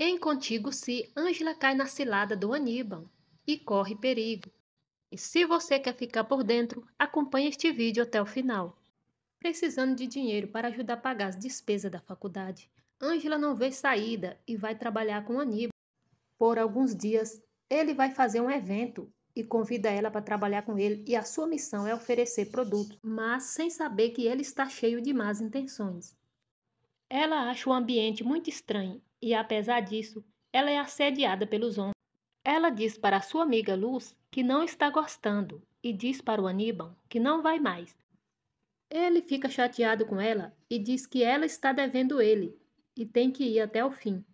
Em Contigo-se, Ângela cai na cilada do Aníbal e corre perigo. E se você quer ficar por dentro, acompanhe este vídeo até o final. Precisando de dinheiro para ajudar a pagar as despesas da faculdade, Ângela não vê saída e vai trabalhar com Aníbal. Por alguns dias, ele vai fazer um evento e convida ela para trabalhar com ele e a sua missão é oferecer produtos, mas sem saber que ele está cheio de más intenções. Ela acha o ambiente muito estranho e, apesar disso, ela é assediada pelos homens. Ela diz para sua amiga Luz que não está gostando e diz para o Aníbal que não vai mais. Ele fica chateado com ela e diz que ela está devendo ele e tem que ir até o fim.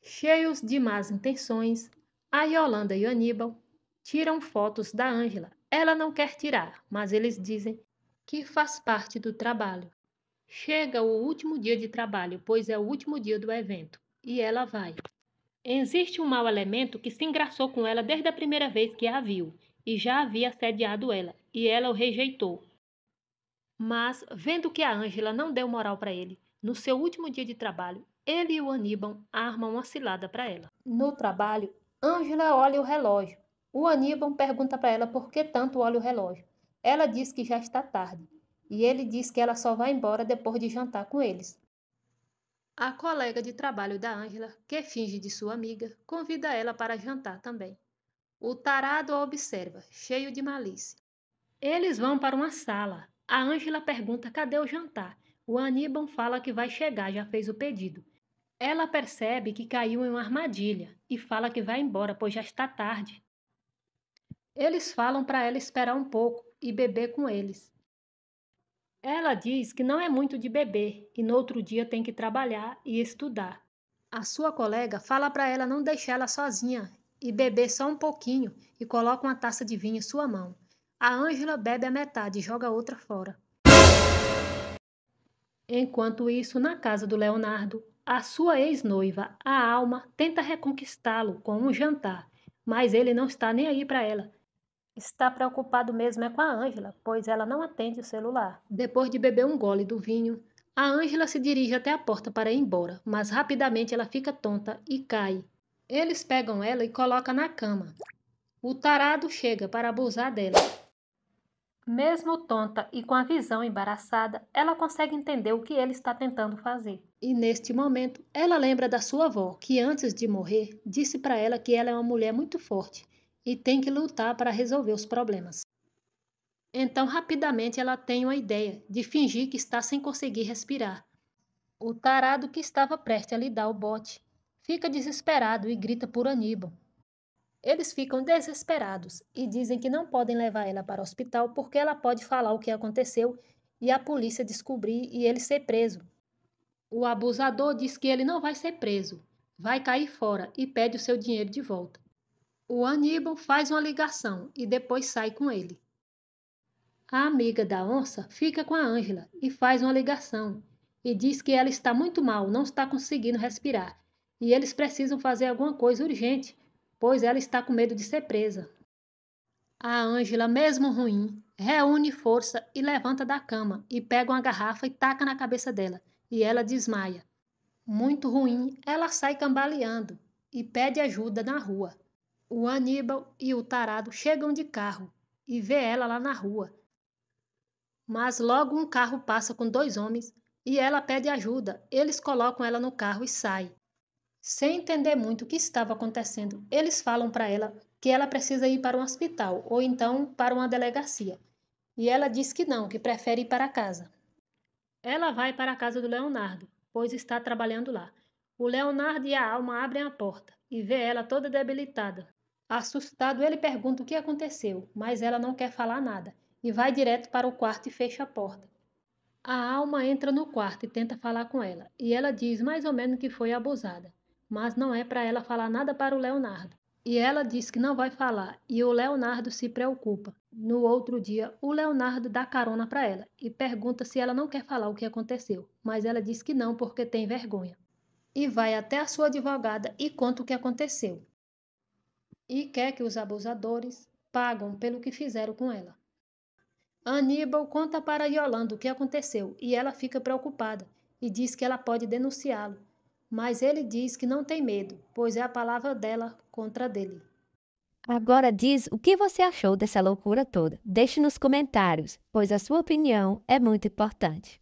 Cheios de más intenções, a Yolanda e o Aníbal tiram fotos da Ângela. Ela não quer tirar, mas eles dizem que faz parte do trabalho. Chega o último dia de trabalho, pois é o último dia do evento e ela vai. Existe um mau elemento que se engraçou com ela desde a primeira vez que a viu e já havia assediado ela, e ela o rejeitou. Mas, vendo que a Ângela não deu moral para ele, no seu último dia de trabalho, ele e o Aníbal armam uma cilada para ela. No trabalho, Ângela olha o relógio. O Aníbal pergunta para ela por que tanto olha o relógio. Ela diz que já está tarde, e ele diz que ela só vai embora depois de jantar com eles. A colega de trabalho da Ângela, que finge de sua amiga, convida ela para jantar também. O tarado a observa, cheio de malícia. Eles vão para uma sala. A Ângela pergunta cadê o jantar. O Aníbal fala que vai chegar, já fez o pedido. Ela percebe que caiu em uma armadilha e fala que vai embora, pois já está tarde. Eles falam para ela esperar um pouco e beber com eles. Ela diz que não é muito de beber e no outro dia tem que trabalhar e estudar. A sua colega fala para ela não deixar ela sozinha e beber só um pouquinho e coloca uma taça de vinho em sua mão. A Ângela bebe a metade e joga a outra fora. Enquanto isso, na casa do Leonardo, a sua ex-noiva, a Alma, tenta reconquistá-lo com um jantar, mas ele não está nem aí para ela Está preocupado mesmo é com a Ângela, pois ela não atende o celular. Depois de beber um gole do vinho, a Ângela se dirige até a porta para ir embora, mas rapidamente ela fica tonta e cai. Eles pegam ela e colocam na cama. O tarado chega para abusar dela. Mesmo tonta e com a visão embaraçada, ela consegue entender o que ele está tentando fazer. E neste momento, ela lembra da sua avó, que antes de morrer disse para ela que ela é uma mulher muito forte e tem que lutar para resolver os problemas. Então, rapidamente ela tem uma ideia de fingir que está sem conseguir respirar. O tarado que estava prestes a lhe dar o bote fica desesperado e grita por Aníbal. Eles ficam desesperados e dizem que não podem levar ela para o hospital porque ela pode falar o que aconteceu e a polícia descobrir e ele ser preso. O abusador diz que ele não vai ser preso, vai cair fora e pede o seu dinheiro de volta. O Aníbal faz uma ligação e depois sai com ele. A amiga da onça fica com a Ângela e faz uma ligação e diz que ela está muito mal, não está conseguindo respirar e eles precisam fazer alguma coisa urgente, pois ela está com medo de ser presa. A Ângela, mesmo ruim, reúne força e levanta da cama e pega uma garrafa e taca na cabeça dela, e ela desmaia. Muito ruim, ela sai cambaleando e pede ajuda na rua o Aníbal e o tarado chegam de carro e vê ela lá na rua. Mas logo um carro passa com dois homens e ela pede ajuda. Eles colocam ela no carro e saem. Sem entender muito o que estava acontecendo, eles falam para ela que ela precisa ir para um hospital ou então para uma delegacia. E ela diz que não, que prefere ir para casa. Ela vai para a casa do Leonardo, pois está trabalhando lá. O Leonardo e a alma abrem a porta e vê ela toda debilitada, Assustado, ele pergunta o que aconteceu, mas ela não quer falar nada e vai direto para o quarto e fecha a porta. A alma entra no quarto e tenta falar com ela, e ela diz mais ou menos que foi abusada, mas não é para ela falar nada para o Leonardo. E ela diz que não vai falar, e o Leonardo se preocupa. No outro dia, o Leonardo dá carona para ela e pergunta se ela não quer falar o que aconteceu, mas ela diz que não porque tem vergonha. E vai até a sua advogada e conta o que aconteceu e quer que os abusadores pagam pelo que fizeram com ela. Aníbal conta para Yolanda o que aconteceu e ela fica preocupada e diz que ela pode denunciá-lo, mas ele diz que não tem medo, pois é a palavra dela contra dele. Agora diz o que você achou dessa loucura toda. Deixe nos comentários, pois a sua opinião é muito importante.